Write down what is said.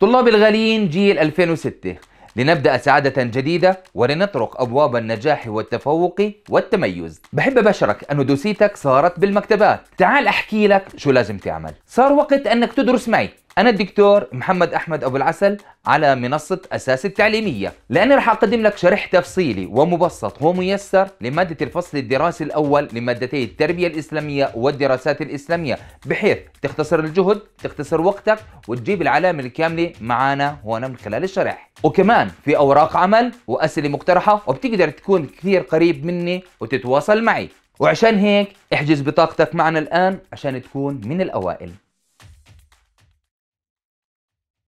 طلاب الغاليين جيل 2006 لنبدأ سعادة جديدة ولنطرق أبواب النجاح والتفوق والتميز بحب أبشرك انه دوسيتك صارت بالمكتبات تعال أحكي لك شو لازم تعمل صار وقت أنك تدرس معي أنا الدكتور محمد أحمد أبو العسل على منصة أساس التعليمية لأني رح أقدم لك شرح تفصيلي ومبسط وميسر لمادة الفصل الدراسي الأول لمادتي التربية الإسلامية والدراسات الإسلامية بحيث تختصر الجهد تختصر وقتك وتجيب العلامة الكاملة معانا هنا من خلال الشرح وكمان في اوراق عمل واسئله مقترحه وبتقدر تكون كثير قريب مني وتتواصل معي وعشان هيك احجز بطاقتك معنا الان عشان تكون من الاوائل